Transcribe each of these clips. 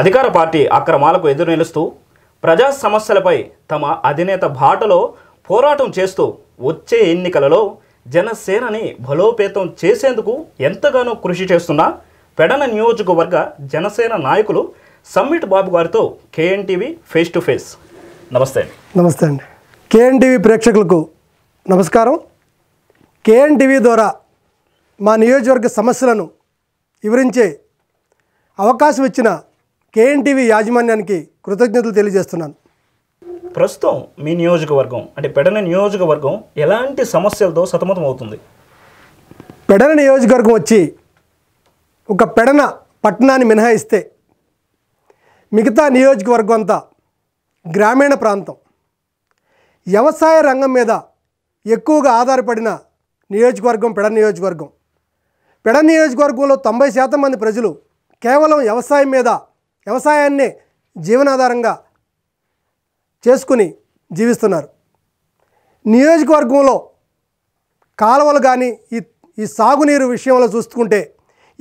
అధికార పార్టీ అక్రమాలకు ఎదురు నిలుస్తూ ప్రజా సమస్యలపై తమ అధినేత బాటలో పోరాటం చేస్తూ వచ్చే ఎన్నికలలో జనసేనని బలోపేతం చేసేందుకు ఎంతగానో కృషి చేస్తున్న పెడన నియోజకవర్గ జనసేన నాయకులు సమ్మిట్ బాబు గారితో కేఎన్టీవీ ఫేస్ టు ఫేస్ నమస్తే అండి నమస్తే అండి కేఎన్టీవీ ప్రేక్షకులకు నమస్కారం కేఎన్టీవీ ద్వారా మా నియోజకవర్గ సమస్యలను వివరించే అవకాశం ఇచ్చిన కేఎన్టీవీ యాజమాన్యానికి కృతజ్ఞతలు తెలియజేస్తున్నాను ప్రస్తుతం మీ నియోజకవర్గం అంటే పెడన నియోజకవర్గం ఎలాంటి సమస్యలతో సతమతం అవుతుంది పెడల నియోజకవర్గం వచ్చి ఒక పెడన పట్టణాన్ని మినహాయిస్తే మిగతా నియోజకవర్గం అంతా గ్రామీణ ప్రాంతం వ్యవసాయ రంగం మీద ఎక్కువగా ఆధారపడిన నియోజకవర్గం పెడ నియోజకవర్గం పెడ నియోజకవర్గంలో తొంభై శాతం మంది ప్రజలు కేవలం వ్యవసాయం మీద వ్యవసాయాన్నే జీవనాధారంగా చేసుకుని జీవిస్తున్నారు నియోజకవర్గంలో కాలువలు కానీ ఈ ఈ సాగునీరు విషయంలో చూసుకుంటే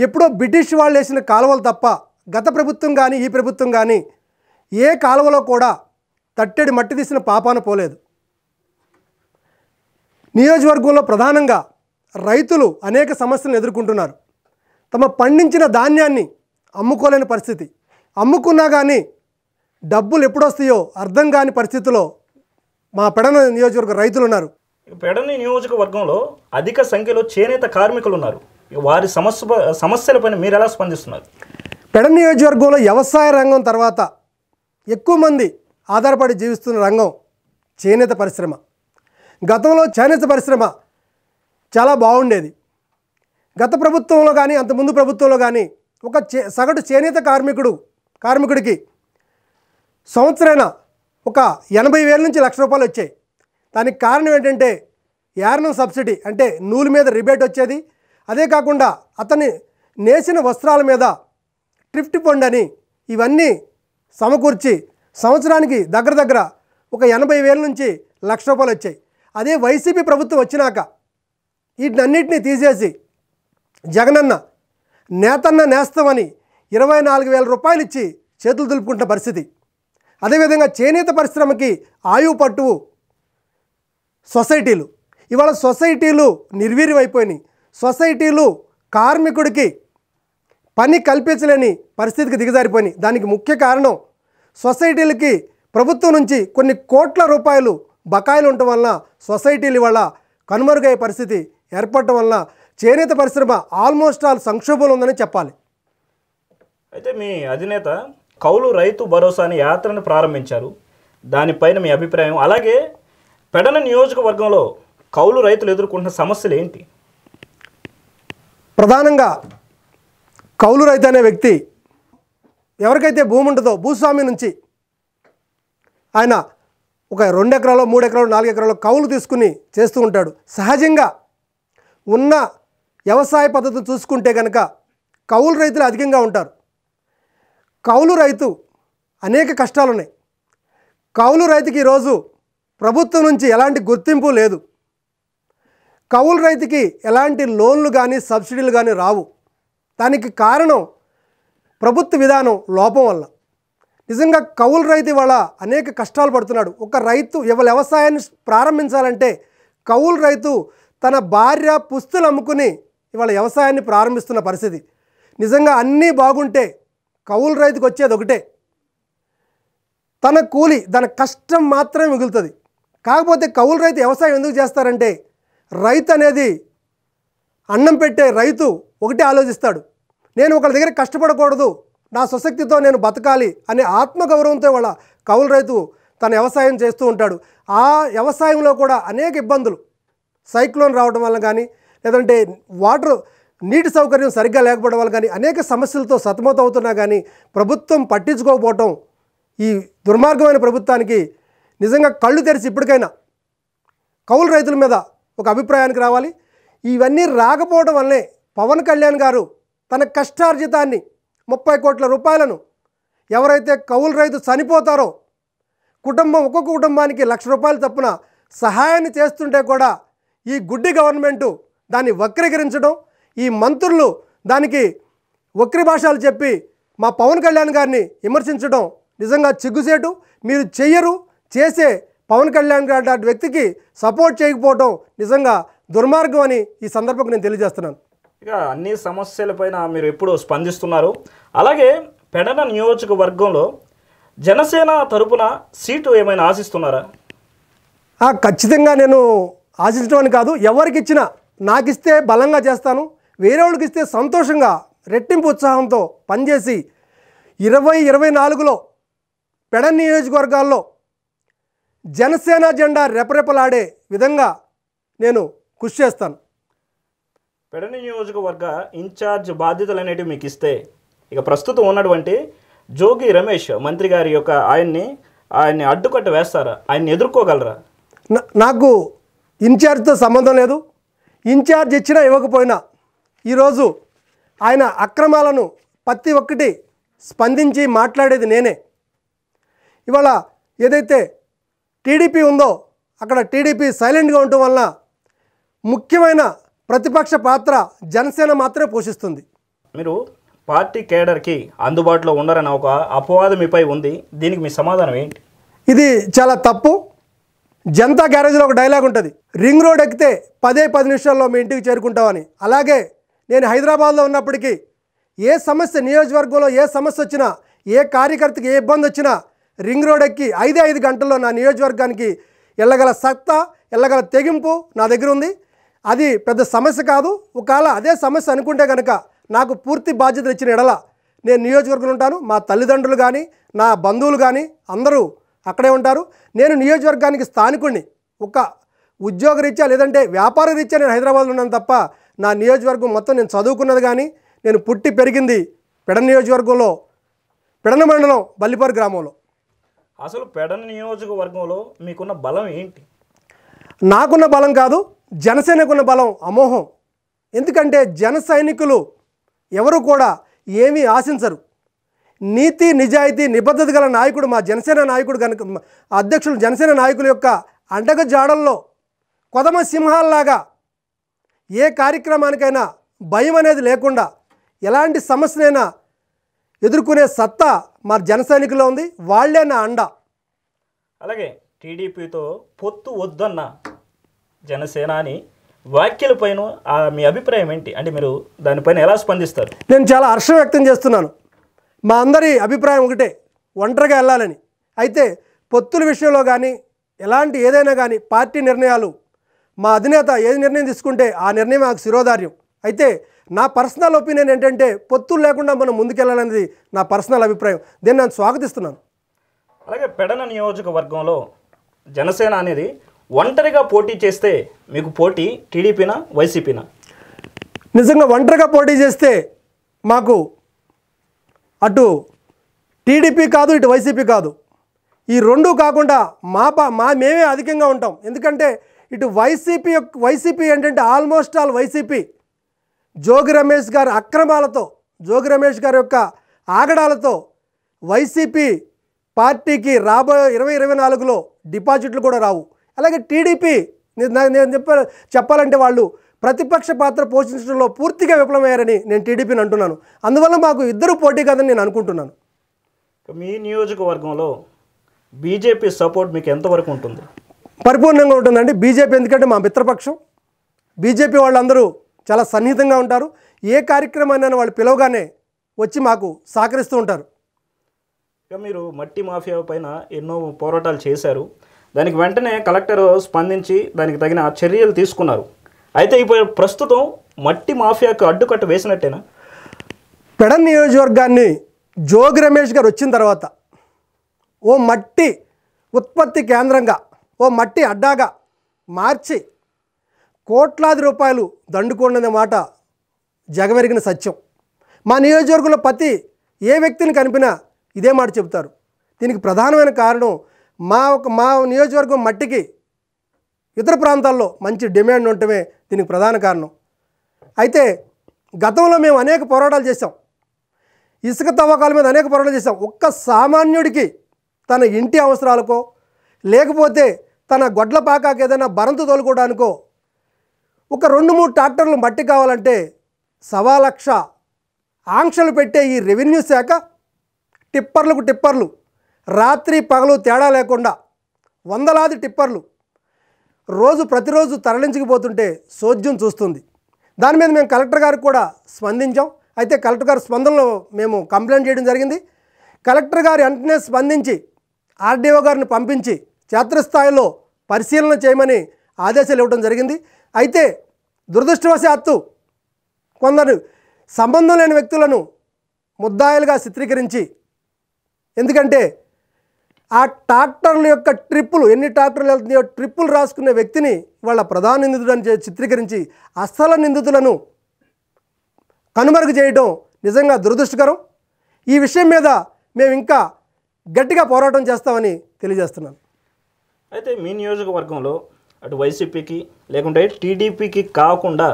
ఎప్పుడో బ్రిటిష్ వాళ్ళు వేసిన కాలువలు తప్ప గత ప్రభుత్వం కానీ ఈ ప్రభుత్వం కానీ ఏ కాలువలో కూడా తట్టెడి మట్టి తీసిన పాపాన పోలేదు నియోజకవర్గంలో ప్రధానంగా రైతులు అనేక సమస్యలను ఎదుర్కొంటున్నారు తమ పండించిన ధాన్యాన్ని అమ్ముకోలేని పరిస్థితి అమ్ముకున్నా కానీ డబ్బులు ఎప్పుడొస్తాయో అర్థం కాని పరిస్థితిలో మా పెడన నియోజకవర్గ రైతులు ఉన్నారు పెడని నియోజకవర్గంలో అధిక సంఖ్యలో చేనేత కార్మికులు ఉన్నారు వారి సమస్య సమస్యలపైన మీరు ఎలా స్పందిస్తున్నారు పెడ నియోజకవర్గంలో వ్యవసాయ రంగం తర్వాత ఎక్కువ మంది ఆధారపడి జీవిస్తున్న రంగం చేనేత పరిశ్రమ గతంలో చేనేత పరిశ్రమ చాలా బాగుండేది గత ప్రభుత్వంలో కానీ అంతకుముందు ప్రభుత్వంలో కానీ ఒక చే సగటు చేనేత కార్మికుడు కార్మికుడికి సంవత్సరాన ఒక ఎనభై వేల నుంచి లక్ష రూపాయలు వచ్చాయి దానికి కారణం ఏంటంటే యారణం సబ్సిడీ అంటే నూలు మీద రిబేట్ వచ్చేది అదే కాకుండా అతని నేసిన వస్త్రాల మీద ట్రిఫ్ట్ ఫండ్ అని ఇవన్నీ సమకూర్చి సంవత్సరానికి దగ్గర దగ్గర ఒక ఎనభై వేల నుంచి లక్ష రూపాయలు వచ్చాయి అదే వైసీపీ ప్రభుత్వం వచ్చినాక వీటినన్నింటినీ తీసేసి జగనన్న నేతన్న నేస్తమని ఇరవై నాలుగు వేల రూపాయలు ఇచ్చి చేతులు దులుపుకుంటున్న పరిస్థితి అదేవిధంగా చేనేత పరిశ్రమకి ఆయువు పట్టు సొసైటీలు ఇవాళ సొసైటీలు నిర్వీర్యం సొసైటీలు కార్మికుడికి పని కల్పించలేని పరిస్థితికి దిగజారిపోయినాయి దానికి ముఖ్య కారణం సొసైటీలకి ప్రభుత్వం నుంచి కొన్ని కోట్ల రూపాయలు బకాయిలు ఉండటం వలన సొసైటీలు ఇవాళ కనుమరుగయ్యే పరిస్థితి ఏర్పడటం వలన చేనేత పరిశ్రమ ఆల్మోస్ట్ ఆల్ సంక్షోభంలో ఉందని చెప్పాలి అయితే మీ అధినేత కౌలు రైతు భరోసా అనే యాత్రను ప్రారంభించారు దానిపైన మీ అభిప్రాయం అలాగే పెడన నియోజకవర్గంలో కౌలు రైతులు ఎదుర్కొంటున్న సమస్యలు ఏంటి ప్రధానంగా కౌలు రైతు అనే వ్యక్తి ఎవరికైతే భూమి ఉంటుందో భూస్వామి నుంచి ఆయన ఒక రెండు ఎకరాలు మూడు ఎకరాలు నాలుగు ఎకరాలు కౌలు తీసుకుని చేస్తూ ఉంటాడు సహజంగా ఉన్న వ్యవసాయ పద్ధతిని చూసుకుంటే కనుక కౌలు రైతులు అధికంగా ఉంటారు కౌలు రైతు అనేక కష్టాలున్నాయి కౌలు రైతుకి ఈరోజు ప్రభుత్వం నుంచి ఎలాంటి గుర్తింపు లేదు కౌలు రైతుకి ఎలాంటి లోన్లు కానీ సబ్సిడీలు కానీ రావు దానికి కారణం ప్రభుత్వ విధానం లోపం వల్ల నిజంగా కౌలు రైతు ఇవాళ అనేక కష్టాలు పడుతున్నాడు ఒక రైతు ఎవరి వ్యవసాయాన్ని ప్రారంభించాలంటే కౌలు రైతు తన భార్య పుస్తులు అమ్ముకుని ఇవాళ వ్యవసాయాన్ని ప్రారంభిస్తున్న పరిస్థితి నిజంగా అన్నీ బాగుంటే కౌలు రైతుకు వచ్చేది ఒకటే తన కూలి తన కష్టం మాత్రమే మిగులుతుంది కాకపోతే కౌలు రైతు వ్యవసాయం ఎందుకు చేస్తారంటే రైతు అనేది అన్నం పెట్టే రైతు ఒకటే ఆలోచిస్తాడు నేను ఒకరి దగ్గర కష్టపడకూడదు నా సుశక్తితో నేను బతకాలి అనే ఆత్మగౌరవంతో వాళ్ళ కౌలు రైతు తన వ్యవసాయం చేస్తూ ఉంటాడు ఆ వ్యవసాయంలో కూడా అనేక ఇబ్బందులు సైక్లోన్ రావడం వల్ల కానీ లేదంటే వాటర్ నీటి సౌకర్యం సరిగ్గా లేకపోవడం వల్ల కానీ అనేక సమస్యలతో సతమతమవుతున్నా కానీ ప్రభుత్వం పట్టించుకోకపోవటం ఈ దుర్మార్గమైన ప్రభుత్వానికి నిజంగా కళ్ళు తెరిచి ఇప్పటికైనా కౌలు రైతుల మీద ఒక అభిప్రాయానికి రావాలి ఇవన్నీ రాకపోవడం వల్లే పవన్ కళ్యాణ్ గారు తన కష్టార్జితాన్ని ముప్పై కోట్ల రూపాయలను ఎవరైతే కౌలు రైతు చనిపోతారో కుటుంబం ఒక్కొక్క కుటుంబానికి లక్ష రూపాయలు తప్పున సహాయాన్ని చేస్తుంటే కూడా ఈ గుడ్డి గవర్నమెంటు దాన్ని వక్రీకరించడం ఈ మంత్రులు దానికి వక్రి భాషలు చెప్పి మా పవన్ కళ్యాణ్ గారిని విమర్శించడం నిజంగా చిగ్గుసేటు మీరు చెయ్యరు చేసే పవన్ కళ్యాణ్ గారి వ్యక్తికి సపోర్ట్ చేయకపోవడం నిజంగా దుర్మార్గం అని ఈ సందర్భంగా నేను తెలియజేస్తున్నాను ఇక అన్ని సమస్యలపైన మీరు ఎప్పుడు స్పందిస్తున్నారు అలాగే పెడన నియోజకవర్గంలో జనసేన తరపున సీటు ఏమైనా ఆశిస్తున్నారా ఖచ్చితంగా నేను ఆశించడం కాదు ఎవరికి నాకు ఇస్తే బలంగా చేస్తాను వేరే వాళ్ళకి ఇస్తే సంతోషంగా రెట్టింపు ఉత్సాహంతో పనిచేసి ఇరవై ఇరవై నాలుగులో పెడ నియోజకవర్గాల్లో జనసేన జెండా రెపరెపలాడే విధంగా నేను కృషి చేస్తాను పెడ నియోజకవర్గ ఇన్ఛార్జ్ బాధ్యతలు అనేటివి మీకు ఇస్తే ఇక ప్రస్తుతం ఉన్నటువంటి జోగి రమేష్ మంత్రి గారి యొక్క ఆయన్ని ఆయన్ని అడ్డుకట్ట వేస్తారా ఆయన్ని ఎదుర్కోగలరా నాకు ఇన్ఛార్జ్తో సంబంధం లేదు ఇన్ఛార్జ్ ఇచ్చినా ఇవ్వకపోయినా ఈరోజు ఆయన అక్రమాలను ప్రతి ఒక్కటి స్పందించి మాట్లాడేది నేనే ఇవాళ ఏదైతే టీడీపీ ఉందో అక్కడ టీడీపీ సైలెంట్గా ఉండటం వలన ముఖ్యమైన ప్రతిపక్ష పాత్ర జనసేన మాత్రమే పోషిస్తుంది మీరు పార్టీ కేడర్కి అందుబాటులో ఉండరన్న ఒక అపవాదం మీపై ఉంది దీనికి మీ సమాధానం ఏంటి ఇది చాలా తప్పు జనతా గ్యారేజ్లో ఒక డైలాగ్ ఉంటుంది రింగ్ రోడ్ ఎక్కితే పదే పది నిమిషాల్లో మీ ఇంటికి చేరుకుంటామని అలాగే నేను హైదరాబాద్లో ఉన్నప్పటికీ ఏ సమస్య నియోజకవర్గంలో ఏ సమస్య వచ్చినా ఏ కార్యకర్తకి ఏ ఇబ్బంది వచ్చినా రింగ్ రోడ్ ఎక్కి ఐదే ఐదు గంటల్లో నా నియోజకవర్గానికి వెళ్ళగల సత్తా వెళ్ళగల తెగింపు నా దగ్గర ఉంది అది పెద్ద సమస్య కాదు ఒకవేళ అదే సమస్య అనుకుంటే కనుక నాకు పూర్తి బాధ్యత ఇచ్చిన ఎడల నేను నియోజకవర్గంలో ఉంటాను మా తల్లిదండ్రులు కానీ నా బంధువులు కానీ అందరూ అక్కడే ఉంటారు నేను నియోజకవర్గానికి స్థానికుడిని ఒక ఉద్యోగరీత్యా లేదంటే వ్యాపార రీత్యా నేను హైదరాబాద్లో ఉన్నాను తప్ప నా నియోజకవర్గం మొత్తం నేను చదువుకున్నది కానీ నేను పుట్టి పెరిగింది పెడ నియోజకవర్గంలో పెడన మండలం బల్లిపారు గ్రామంలో అసలు పెడ నియోజకవర్గంలో మీకున్న బలం ఏంటి నాకున్న బలం కాదు జనసేనకున్న బలం అమోహం ఎందుకంటే జన సైనికులు ఎవరు కూడా ఏమీ ఆశించరు నీతి నిజాయితీ నిబద్ధత గల నాయకుడు మా జనసేన నాయకుడు కనుక అధ్యక్షులు జనసేన నాయకుల యొక్క అండగ జాడల్లో కొదమ సింహాల్లాగా ఏ కార్యక్రమానికైనా భయం అనేది లేకుండా ఎలాంటి సమస్యనైనా ఎదుర్కొనే సత్తా మా సైనికుల్లో ఉంది వాళ్లే నా అండ అలాగే టీడీపీతో పొత్తు వద్దన్న జనసేనాని వ్యాఖ్యలపైన మీ అభిప్రాయం ఏంటి అంటే మీరు దానిపైన ఎలా స్పందిస్తారు నేను చాలా హర్షం వ్యక్తం చేస్తున్నాను మా అందరి అభిప్రాయం ఒకటే ఒంటరిగా వెళ్ళాలని అయితే పొత్తుల విషయంలో కానీ ఎలాంటి ఏదైనా కానీ పార్టీ నిర్ణయాలు మా అధినేత ఏది నిర్ణయం తీసుకుంటే ఆ నిర్ణయం నాకు శిరోధార్యం అయితే నా పర్సనల్ ఒపీనియన్ ఏంటంటే పొత్తులు లేకుండా మనం ముందుకెళ్ళాలనేది నా పర్సనల్ అభిప్రాయం దీన్ని నేను స్వాగతిస్తున్నాను అలాగే పెడన నియోజకవర్గంలో జనసేన అనేది ఒంటరిగా పోటీ చేస్తే మీకు పోటీ టీడీపీనా వైసీపీనా నిజంగా ఒంటరిగా పోటీ చేస్తే మాకు అటు టీడీపీ కాదు ఇటు వైసీపీ కాదు ఈ రెండూ కాకుండా మా పా మా మేమే అధికంగా ఉంటాం ఎందుకంటే ఇటు వైసీపీ వైసీపీ ఏంటంటే almost all YCP Jogi Ramesh గారి అక్రమాలతో జోగి రమేష్ గారి యొక్క ఆగడాలతో వైసీపీ పార్టీకి రాబోయే ఇరవై ఇరవై నాలుగులో డిపాజిట్లు కూడా రావు అలాగే టీడీపీ నేను చెప్ప చెప్పాలంటే వాళ్ళు ప్రతిపక్ష పాత్ర పోషించడంలో పూర్తిగా విఫలమయ్యారని నేను టీడీపీని అంటున్నాను అందువల్ల మాకు ఇద్దరు పోటీ కాదని నేను అనుకుంటున్నాను మీ నియోజకవర్గంలో బీజేపీ సపోర్ట్ మీకు ఎంతవరకు ఉంటుంది పరిపూర్ణంగా ఉంటుందండి బీజేపీ ఎందుకంటే మా మిత్రపక్షం బీజేపీ వాళ్ళందరూ చాలా సన్నిహితంగా ఉంటారు ఏ కార్యక్రమాన్ని వాళ్ళు పిలవగానే వచ్చి మాకు సహకరిస్తూ ఉంటారు మీరు మట్టి మాఫియా పైన ఎన్నో పోరాటాలు చేశారు దానికి వెంటనే కలెక్టర్ స్పందించి దానికి తగిన చర్యలు తీసుకున్నారు అయితే ఇప్పుడు ప్రస్తుతం మట్టి మాఫియాకు అడ్డుకట్ట వేసినట్టేనా పెడ నియోజకవర్గాన్ని జోగి రమేష్ గారు వచ్చిన తర్వాత ఓ మట్టి ఉత్పత్తి కేంద్రంగా ఓ మట్టి అడ్డాగా మార్చి కోట్లాది రూపాయలు దండుకోండి మాట జగమెరిగిన సత్యం మా నియోజకవర్గంలో ప్రతి ఏ వ్యక్తిని కనిపినా ఇదే మాట చెబుతారు దీనికి ప్రధానమైన కారణం మా ఒక మా నియోజకవర్గం మట్టికి ఇతర ప్రాంతాల్లో మంచి డిమాండ్ ఉండటమే దీనికి ప్రధాన కారణం అయితే గతంలో మేము అనేక పోరాటాలు చేసాం ఇసుక తవ్వకాల మీద అనేక పోరాటాలు చేసాం ఒక్క సామాన్యుడికి తన ఇంటి అవసరాలకో లేకపోతే తన గొడ్లపాకాకి ఏదైనా బరంతు తోలుకోవడానికో ఒక రెండు మూడు ట్రాక్టర్లు మట్టి కావాలంటే సవా లక్ష ఆంక్షలు పెట్టే ఈ రెవెన్యూ శాఖ టిప్పర్లకు టిప్పర్లు రాత్రి పగలు తేడా లేకుండా వందలాది టిప్పర్లు రోజు ప్రతిరోజు తరలించకపోతుంటే సోద్యం చూస్తుంది దాని మీద మేము కలెక్టర్ గారికి కూడా స్పందించాం అయితే కలెక్టర్ గారు స్పందనలో మేము కంప్లైంట్ చేయడం జరిగింది కలెక్టర్ గారు వెంటనే స్పందించి ఆర్డీఓ గారిని పంపించి క్షేత్రస్థాయిలో పరిశీలన చేయమని ఆదేశాలు ఇవ్వడం జరిగింది అయితే దురదృష్టవశాత్తు కొందరు సంబంధం లేని వ్యక్తులను ముద్దాయిలుగా చిత్రీకరించి ఎందుకంటే ఆ ట్రాక్టర్ల యొక్క ట్రిప్పులు ఎన్ని ట్రాక్టర్లు వెళ్తున్నాయో ట్రిప్పులు రాసుకునే వ్యక్తిని వాళ్ళ ప్రధాన నిందితుడని చిత్రీకరించి అసల నిందితులను కనుమరుగు చేయడం నిజంగా దురదృష్టకరం ఈ విషయం మీద మేము ఇంకా గట్టిగా పోరాటం చేస్తామని తెలియజేస్తున్నాను అయితే మీ నియోజకవర్గంలో అటు వైసీపీకి లేకుంటే టీడీపీకి కాకుండా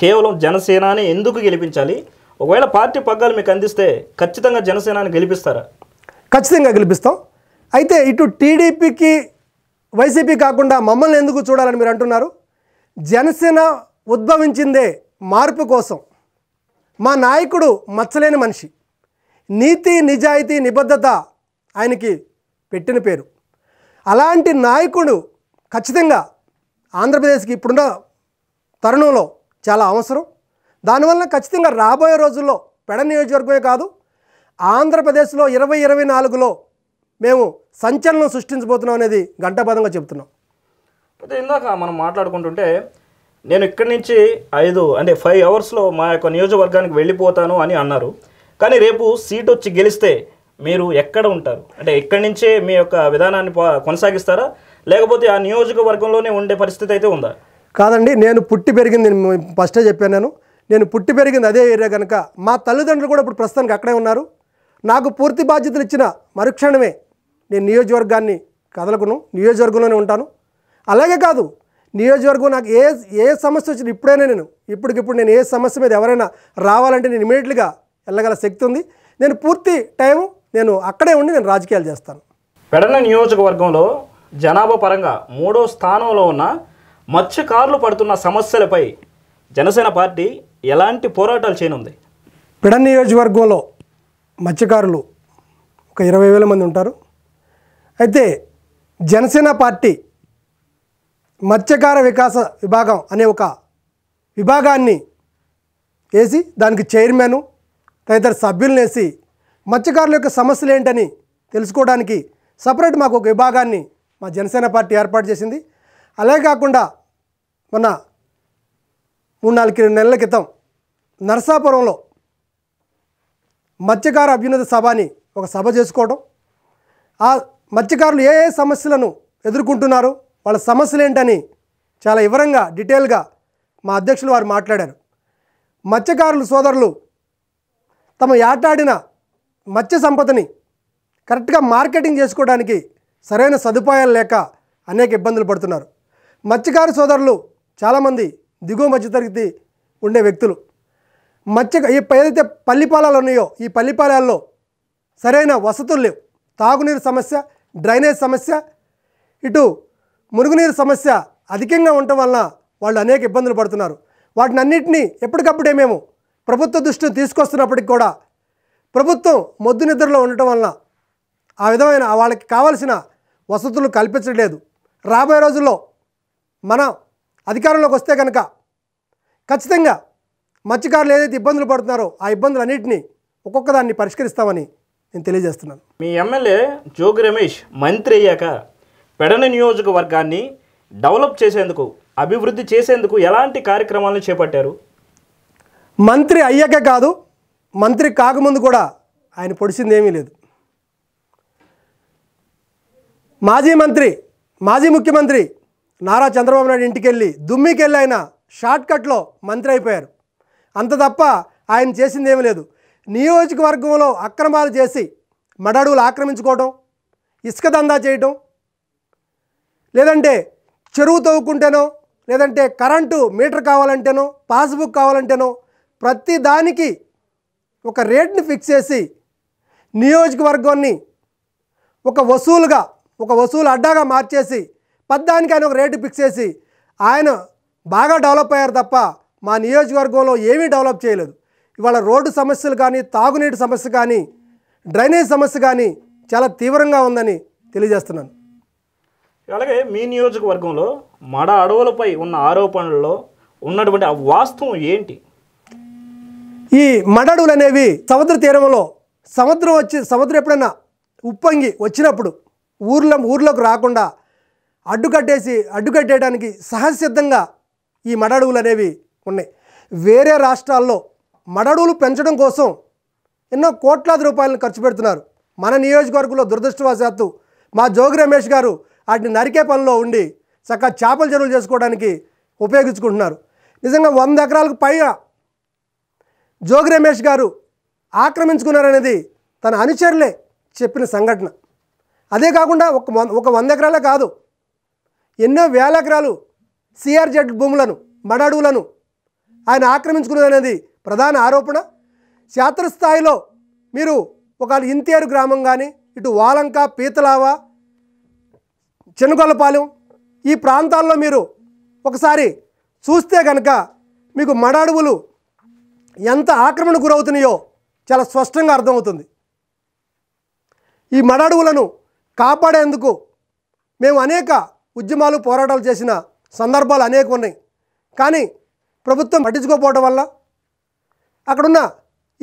కేవలం జనసేనని ఎందుకు గెలిపించాలి ఒకవేళ పార్టీ పగ్గాలు మీకు అందిస్తే ఖచ్చితంగా జనసేనాని గెలిపిస్తారా ఖచ్చితంగా గెలిపిస్తాం అయితే ఇటు టీడీపీకి వైసీపీ కాకుండా మమ్మల్ని ఎందుకు చూడాలని మీరు అంటున్నారు జనసేన ఉద్భవించిందే మార్పు కోసం మా నాయకుడు మచ్చలేని మనిషి నీతి నిజాయితీ నిబద్ధత ఆయనకి పెట్టిన పేరు అలాంటి నాయకుడు ఖచ్చితంగా ఆంధ్రప్రదేశ్కి ఇప్పుడున్న తరుణంలో చాలా అవసరం దానివల్ల ఖచ్చితంగా రాబోయే రోజుల్లో పెడ నియోజకవర్గమే కాదు ఆంధ్రప్రదేశ్లో ఇరవై ఇరవై నాలుగులో మేము సంచలనం సృష్టించబోతున్నాం అనేది ఘంటాపదంగా చెబుతున్నాం అయితే ఇందాక మనం మాట్లాడుకుంటుంటే నేను ఇక్కడి నుంచి ఐదు అంటే ఫైవ్ అవర్స్లో మా యొక్క నియోజకవర్గానికి వెళ్ళిపోతాను అని అన్నారు కానీ రేపు సీట్ వచ్చి గెలిస్తే మీరు ఎక్కడ ఉంటారు అంటే ఎక్కడి నుంచే మీ యొక్క విధానాన్ని కొనసాగిస్తారా లేకపోతే ఆ నియోజకవర్గంలోనే ఉండే పరిస్థితి అయితే ఉందా కాదండి నేను పుట్టి పెరిగింది ఫస్టే చెప్పాను నేను నేను పుట్టి పెరిగింది అదే ఏరియా కనుక మా తల్లిదండ్రులు కూడా ఇప్పుడు ప్రస్తుతానికి అక్కడే ఉన్నారు నాకు పూర్తి బాధ్యతలు ఇచ్చిన మరుక్షణమే నేను నియోజకవర్గాన్ని కదలకును నియోజకవర్గంలోనే ఉంటాను అలాగే కాదు నియోజకవర్గం నాకు ఏ ఏ సమస్య వచ్చింది ఇప్పుడైనా నేను ఇప్పటికిప్పుడు నేను ఏ సమస్య మీద ఎవరైనా రావాలంటే నేను ఇమీడియట్గా వెళ్ళగల శక్తి ఉంది నేను పూర్తి టైము నేను అక్కడే ఉండి నేను రాజకీయాలు చేస్తాను పెడన నియోజకవర్గంలో జనాభా పరంగా మూడో స్థానంలో ఉన్న మత్స్యకారులు పడుతున్న సమస్యలపై జనసేన పార్టీ ఎలాంటి పోరాటాలు చేయనుంది పెడ నియోజకవర్గంలో మత్స్యకారులు ఒక ఇరవై వేల మంది ఉంటారు అయితే జనసేన పార్టీ మత్స్యకార వికాస విభాగం అనే ఒక విభాగాన్ని వేసి దానికి చైర్మన్ తదితర సభ్యులను వేసి మత్స్యకారుల యొక్క సమస్యలు ఏంటని తెలుసుకోవడానికి సపరేట్ మాకు ఒక విభాగాన్ని మా జనసేన పార్టీ ఏర్పాటు చేసింది అలాగే కాకుండా మన మూడు నాలుగు నెలల క్రితం నర్సాపురంలో మత్స్యకార అభ్యున్నత సభ అని ఒక సభ చేసుకోవడం ఆ మత్స్యకారులు ఏ ఏ సమస్యలను ఎదుర్కొంటున్నారు వాళ్ళ సమస్యలు ఏంటని చాలా వివరంగా డీటెయిల్గా మా అధ్యక్షులు వారు మాట్లాడారు మత్స్యకారులు సోదరులు తమ యాటాడిన మత్స్య సంపదని కరెక్ట్గా మార్కెటింగ్ చేసుకోవడానికి సరైన సదుపాయాలు లేక అనేక ఇబ్బందులు పడుతున్నారు మత్స్యకారు సోదరులు చాలామంది దిగువ మధ్య తరగతి ఉండే వ్యక్తులు మత్స్య ఈ ఏదైతే పల్లిపాలాలు ఉన్నాయో ఈ పల్లిపాలాల్లో సరైన వసతులు లేవు తాగునీరు సమస్య డ్రైనేజ్ సమస్య ఇటు మురుగునీరు సమస్య అధికంగా ఉండటం వలన వాళ్ళు అనేక ఇబ్బందులు పడుతున్నారు వాటిని అన్నింటినీ ఎప్పటికప్పుడే మేము ప్రభుత్వ దృష్టిని తీసుకొస్తున్నప్పటికి కూడా ప్రభుత్వం మొద్దు నిద్రలో ఉండటం వలన ఆ విధమైన వాళ్ళకి కావలసిన వసతులు కల్పించలేదు రాబోయే రోజుల్లో మన అధికారంలోకి వస్తే కనుక ఖచ్చితంగా మత్స్యకారులు ఏదైతే ఇబ్బందులు పడుతున్నారో ఆ ఇబ్బందులన్నింటినీ ఒక్కొక్క దాన్ని పరిష్కరిస్తామని నేను తెలియజేస్తున్నాను మీ ఎమ్మెల్యే జోగి రమేష్ మంత్రి అయ్యాక పెడని నియోజకవర్గాన్ని డెవలప్ చేసేందుకు అభివృద్ధి చేసేందుకు ఎలాంటి కార్యక్రమాలను చేపట్టారు మంత్రి అయ్యాక కాదు మంత్రి కాకముందు కూడా ఆయన పొడిచింది ఏమీ లేదు మాజీ మంత్రి మాజీ ముఖ్యమంత్రి నారా చంద్రబాబు నాయుడు ఇంటికి వెళ్ళి దుమ్మికెళ్ళి ఆయన షార్ట్కట్లో మంత్రి అయిపోయారు అంత తప్ప ఆయన చేసింది ఏమీ లేదు నియోజకవర్గంలో అక్రమాలు చేసి మడడువులు ఆక్రమించుకోవడం ఇసుక దందా చేయటం లేదంటే చెరువు తవ్వుకుంటేనో లేదంటే కరెంటు మీటర్ కావాలంటేనో పాస్బుక్ కావాలంటేనో ప్రతి దానికి ఒక రేట్ని ఫిక్స్ చేసి నియోజకవర్గాన్ని ఒక వసూలుగా ఒక వసూలు అడ్డాగా మార్చేసి పద్దానికి ఆయన ఒక రేటు ఫిక్స్ చేసి ఆయన బాగా డెవలప్ అయ్యారు తప్ప మా నియోజకవర్గంలో ఏమీ డెవలప్ చేయలేదు ఇవాళ రోడ్డు సమస్యలు కానీ తాగునీటి సమస్య కానీ డ్రైనేజ్ సమస్య కానీ చాలా తీవ్రంగా ఉందని తెలియజేస్తున్నాను అలాగే మీ నియోజకవర్గంలో మడ అడవులపై ఉన్న ఆరోపణల్లో ఉన్నటువంటి ఆ వాస్తవం ఏంటి ఈ మడడులు అనేవి సముద్ర తీరంలో సముద్రం వచ్చి సముద్రం ఎప్పుడైనా ఉప్పొంగి వచ్చినప్పుడు ఊర్లో ఊర్లోకి రాకుండా అడ్డుకట్టేసి అడ్డుకట్టేయడానికి సహజసిద్ధంగా ఈ మడడువులు అనేవి ఉన్నాయి వేరే రాష్ట్రాల్లో మడడువులు పెంచడం కోసం ఎన్నో కోట్లాది రూపాయలను ఖర్చు పెడుతున్నారు మన నియోజకవర్గంలో దురదృష్టవశాత్తు మా జోగి రమేష్ గారు వాటిని నరికే పనిలో ఉండి చక్కగా చేపల చెరువులు చేసుకోవడానికి ఉపయోగించుకుంటున్నారు నిజంగా వంద ఎకరాలకు పైగా జోగి రమేష్ గారు ఆక్రమించుకున్నారనేది తన అనుచరులే చెప్పిన సంఘటన అదే కాకుండా ఒక ఒక వంద ఎకరాలే కాదు ఎన్నో వేల ఎకరాలు సిఆర్జెడ్ భూములను మడడువులను ఆయన ఆక్రమించుకున్నదనేది ప్రధాన ఆరోపణ క్షేత్రస్థాయిలో మీరు ఒక ఇంతేరు గ్రామం కానీ ఇటు వాలంక పీతలావ చెనుగొల్లపాలెం ఈ ప్రాంతాల్లో మీరు ఒకసారి చూస్తే కనుక మీకు అడవులు ఎంత ఆక్రమణ గురవుతున్నాయో చాలా స్పష్టంగా అర్థమవుతుంది ఈ మడడవులను కాపాడేందుకు మేము అనేక ఉద్యమాలు పోరాటాలు చేసిన సందర్భాలు అనేక ఉన్నాయి కానీ ప్రభుత్వం పట్టించుకోకపోవడం వల్ల అక్కడున్న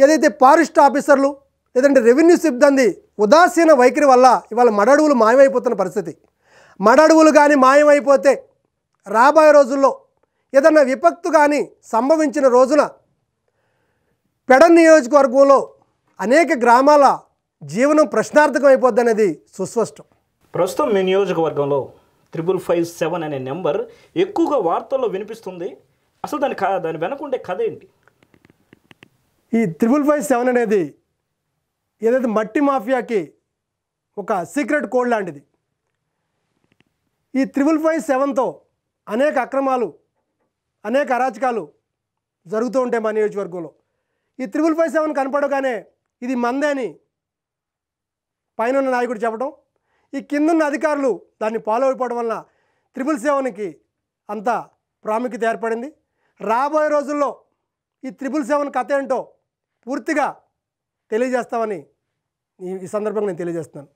ఏదైతే ఫారెస్ట్ ఆఫీసర్లు లేదంటే రెవెన్యూ సిబ్బంది ఉదాసీన వైఖరి వల్ల ఇవాళ మడడువులు మాయమైపోతున్న పరిస్థితి మడడువులు కానీ మాయమైపోతే రాబోయే రోజుల్లో ఏదన్నా విపత్తు కానీ సంభవించిన రోజున పెడ నియోజకవర్గంలో అనేక గ్రామాల జీవనం ప్రశ్నార్థకం అయిపోద్ది అనేది సుస్పష్టం ప్రస్తుతం మీ నియోజకవర్గంలో త్రిబుల్ ఫైవ్ సెవెన్ అనే నెంబర్ ఎక్కువగా వార్తల్లో వినిపిస్తుంది అసలు దాని దాని వెనకుండే కథ ఏంటి ఈ త్రిబుల్ ఫైవ్ సెవెన్ అనేది ఏదైతే మట్టి మాఫియాకి ఒక సీక్రెట్ కోడ్ లాంటిది ఈ త్రిబుల్ ఫైవ్ సెవెన్తో అనేక అక్రమాలు అనేక అరాచకాలు జరుగుతూ ఉంటాయి మా నియోజకవర్గంలో ఈ త్రిబుల్ ఫైవ్ సెవెన్ కనపడగానే ఇది మందే అని పైన ఉన్న నాయకుడు చెప్పడం ఈ కిందున్న అధికారులు దాన్ని ఫాలో అయిపోవడం వల్ల త్రిబుల్ సెవెన్కి అంత ప్రాముఖ్యత ఏర్పడింది రాబోయే రోజుల్లో ఈ త్రిబుల్ సెవెన్ కథ ఏంటో పూర్తిగా తెలియజేస్తామని ఈ సందర్భంగా నేను తెలియజేస్తున్నాను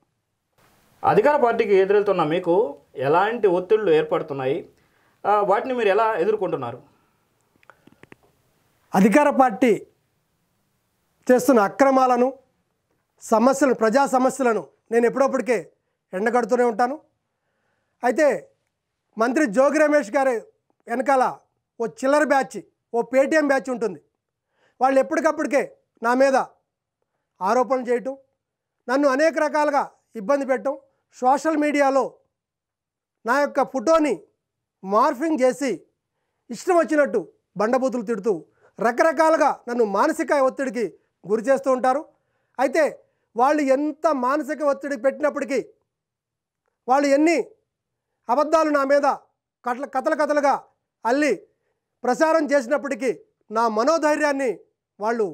అధికార పార్టీకి ఎదురెళ్తున్న మీకు ఎలాంటి ఒత్తిళ్లు ఏర్పడుతున్నాయి వాటిని మీరు ఎలా ఎదుర్కొంటున్నారు అధికార పార్టీ చేస్తున్న అక్రమాలను సమస్యలను ప్రజా సమస్యలను నేను ఎప్పుడప్పటికే ఎండగడుతూనే ఉంటాను అయితే మంత్రి జోగి రమేష్ గారి వెనకాల ఓ చిల్లర బ్యాచ్ ఓ పేటీఎం బ్యాచ్ ఉంటుంది వాళ్ళు ఎప్పటికప్పటికే నా మీద ఆరోపణలు చేయటం నన్ను అనేక రకాలుగా ఇబ్బంది పెట్టడం సోషల్ మీడియాలో నా యొక్క ఫోటోని మార్ఫింగ్ చేసి ఇష్టం వచ్చినట్టు బండబూతులు తిడుతూ రకరకాలుగా నన్ను మానసిక ఒత్తిడికి గురి చేస్తూ ఉంటారు అయితే వాళ్ళు ఎంత మానసిక ఒత్తిడి పెట్టినప్పటికీ వాళ్ళు ఎన్ని అబద్ధాలు నా మీద కట్ల కథలు కథలుగా అల్లి ప్రసారం చేసినప్పటికీ నా మనోధైర్యాన్ని వాళ్ళు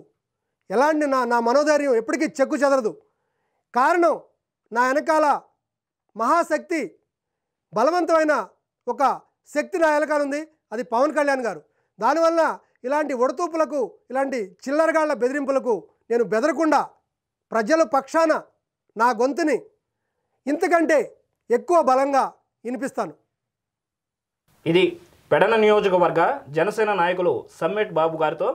ఎలాంటి నా నా మనోధైర్యం ఎప్పటికీ చెక్కు చెదరదు కారణం నా వెనకాల మహాశక్తి బలవంతమైన ఒక శక్తి నా వెనకాల ఉంది అది పవన్ కళ్యాణ్ గారు దానివల్ల ఇలాంటి ఒడతూపులకు ఇలాంటి చిల్లరగాళ్ల బెదిరింపులకు నేను బెదరకుండా ప్రజల పక్షాన నా గొంతుని ఇంతకంటే ఎక్కువ బలంగా వినిపిస్తాను ఇది పెడన నియోజకవర్గ జనసేన నాయకులు సమ్మెట్ బాబు గారితో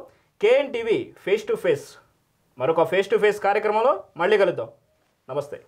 KN TV face to face మరొక ఫేస్ టు ఫేస్ కార్యక్రమంలో మళ్ళీ కలుద్దాం నమస్తే